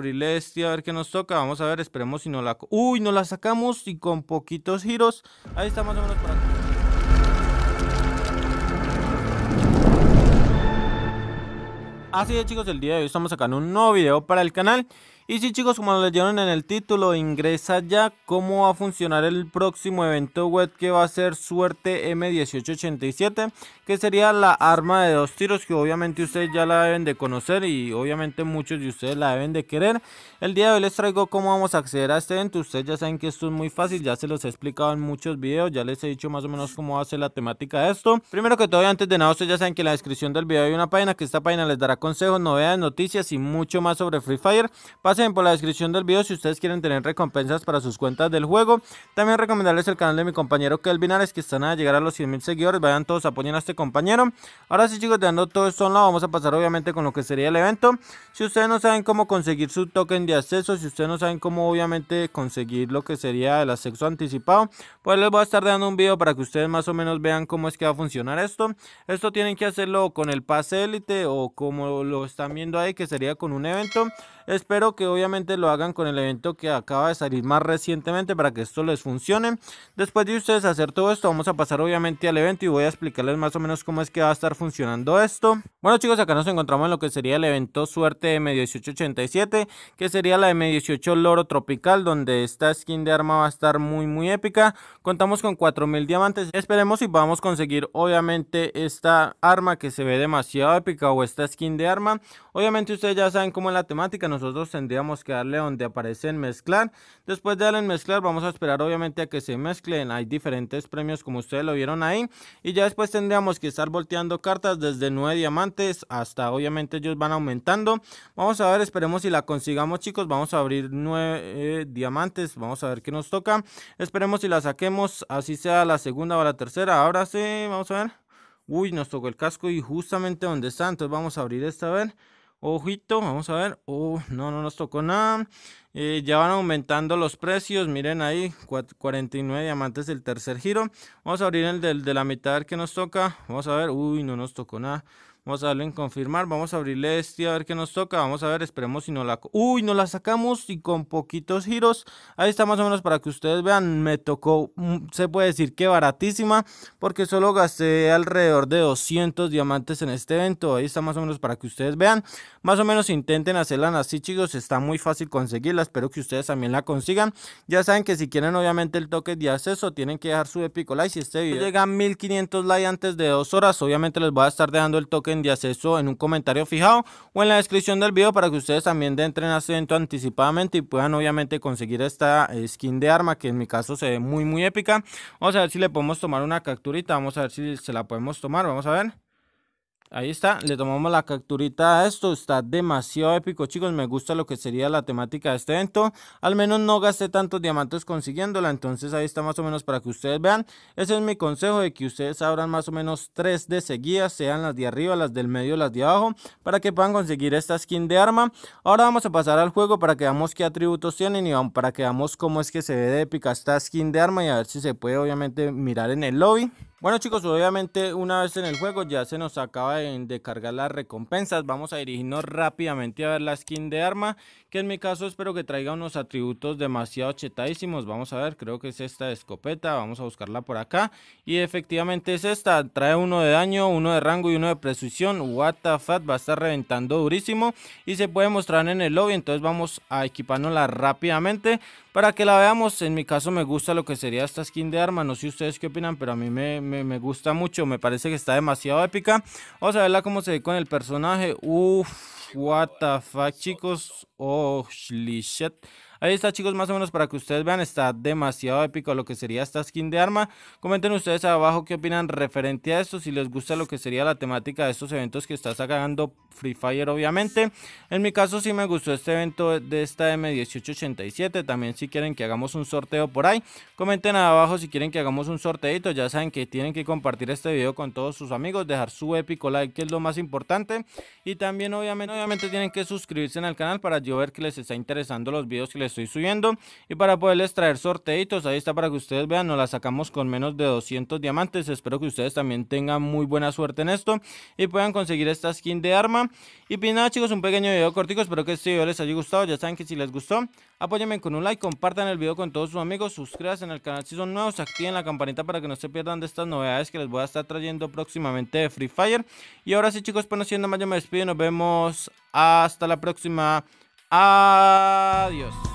Prilesti, a ver qué nos toca. Vamos a ver, esperemos si no la... Uy, no la sacamos y con poquitos giros. Ahí estamos o menos Así es chicos, el día de hoy estamos sacando un nuevo video para el canal y si chicos, como lo leyeron en el título, ingresa ya cómo va a funcionar el próximo evento web que va a ser Suerte M1887, que sería la arma de dos tiros que obviamente ustedes ya la deben de conocer y obviamente muchos de ustedes la deben de querer. El día de hoy les traigo cómo vamos a acceder a este evento, ustedes ya saben que esto es muy fácil, ya se los he explicado en muchos videos, ya les he dicho más o menos cómo va a ser la temática de esto. Primero que todo, antes de nada, ustedes ya saben que en la descripción del video hay una página, que esta página les dará consejos, novedades, noticias y mucho más sobre Free Fire por la descripción del video si ustedes quieren tener recompensas para sus cuentas del juego. También recomendarles el canal de mi compañero Kelvin Ares que están a llegar a los 100 mil seguidores. Vayan todos, apoyen a este compañero. Ahora sí chicos, dejando todo esto a vamos a pasar obviamente con lo que sería el evento. Si ustedes no saben cómo conseguir su token de acceso, si ustedes no saben cómo obviamente conseguir lo que sería el acceso anticipado, pues les voy a estar dando un video para que ustedes más o menos vean cómo es que va a funcionar esto. Esto tienen que hacerlo con el pase élite o como lo están viendo ahí que sería con un evento. Espero que obviamente lo hagan con el evento que acaba de salir más recientemente para que esto les funcione. Después de ustedes hacer todo esto, vamos a pasar obviamente al evento y voy a explicarles más o menos cómo es que va a estar funcionando esto. Bueno chicos, acá nos encontramos en lo que sería el evento suerte M1887, que sería la M18 Loro Tropical, donde esta skin de arma va a estar muy muy épica. Contamos con 4000 diamantes, esperemos y vamos a conseguir obviamente esta arma que se ve demasiado épica o esta skin de arma. Obviamente ustedes ya saben cómo es la temática, nosotros tendremos tendríamos que darle donde aparece en mezclar. Después de darle en mezclar vamos a esperar obviamente a que se mezclen. Hay diferentes premios como ustedes lo vieron ahí. Y ya después tendríamos que estar volteando cartas desde 9 diamantes hasta obviamente ellos van aumentando. Vamos a ver, esperemos si la consigamos chicos. Vamos a abrir 9 eh, diamantes. Vamos a ver qué nos toca. Esperemos si la saquemos, así sea la segunda o la tercera. Ahora sí, vamos a ver. Uy, nos tocó el casco y justamente donde está. Entonces vamos a abrir esta, a ver. Ojito, vamos a ver. Uh, no, no nos tocó nada. Eh, ya van aumentando los precios. Miren ahí, 49 diamantes del tercer giro. Vamos a abrir el de la mitad que nos toca. Vamos a ver. Uy, no nos tocó nada. Vamos a darle en confirmar. Vamos a abrirle este a ver qué nos toca. Vamos a ver, esperemos si no la... Uy, no la sacamos y con poquitos giros. Ahí está más o menos para que ustedes vean. Me tocó, mm, se puede decir que baratísima. Porque solo gasté alrededor de 200 diamantes en este evento. Ahí está más o menos para que ustedes vean. Más o menos intenten Hacerla así chicos. Está muy fácil conseguirla. Espero que ustedes también la consigan. Ya saben que si quieren obviamente el toque de acceso. Tienen que dejar su épico like. Si este video llega a 1500 likes antes de dos horas. Obviamente les voy a estar dejando el toque de acceso en un comentario fijado o en la descripción del video para que ustedes también entren acento anticipadamente y puedan obviamente conseguir esta eh, skin de arma que en mi caso se ve muy muy épica. Vamos a ver si le podemos tomar una capturita, vamos a ver si se la podemos tomar, vamos a ver. Ahí está, le tomamos la capturita a esto, está demasiado épico chicos, me gusta lo que sería la temática de este evento, al menos no gasté tantos diamantes consiguiéndola, entonces ahí está más o menos para que ustedes vean, ese es mi consejo de que ustedes abran más o menos tres de seguidas, sean las de arriba, las del medio, las de abajo, para que puedan conseguir esta skin de arma, ahora vamos a pasar al juego para que veamos qué atributos tienen y para que veamos cómo es que se ve de épica esta skin de arma y a ver si se puede obviamente mirar en el lobby. Bueno chicos, obviamente una vez en el juego ya se nos acaba de cargar las recompensas. Vamos a dirigirnos rápidamente a ver la skin de arma, que en mi caso espero que traiga unos atributos demasiado chetadísimos. Vamos a ver, creo que es esta escopeta, vamos a buscarla por acá. Y efectivamente es esta, trae uno de daño, uno de rango y uno de precisión. What va a estar reventando durísimo y se puede mostrar en el lobby. Entonces vamos a equipárnosla rápidamente para que la veamos. En mi caso me gusta lo que sería esta skin de arma, no sé ustedes qué opinan, pero a mí me me, gusta mucho, me parece que está demasiado épica. Vamos a verla cómo se ve con el personaje. Uff, what the fuck, chicos. Oh, shit. Ahí está chicos, más o menos para que ustedes vean, está demasiado épico lo que sería esta skin de arma. Comenten ustedes abajo qué opinan referente a esto, si les gusta lo que sería la temática de estos eventos que está sacando Free Fire obviamente. En mi caso sí me gustó este evento de esta M1887, también si quieren que hagamos un sorteo por ahí. Comenten abajo si quieren que hagamos un sorteito, ya saben que tienen que compartir este video con todos sus amigos, dejar su épico like que es lo más importante. Y también obviamente, obviamente tienen que suscribirse en el canal para yo ver que les está interesando los videos que les estoy subiendo y para poderles traer sorteitos, ahí está para que ustedes vean, nos la sacamos con menos de 200 diamantes, espero que ustedes también tengan muy buena suerte en esto y puedan conseguir esta skin de arma y pues nada chicos, un pequeño video cortico, espero que este video les haya gustado, ya saben que si les gustó, apóyenme con un like, compartan el video con todos sus amigos, suscríbanse en el canal si son nuevos, activen la campanita para que no se pierdan de estas novedades que les voy a estar trayendo próximamente de Free Fire y ahora sí chicos, pues no siendo más yo me despido y nos vemos hasta la próxima. Adiós.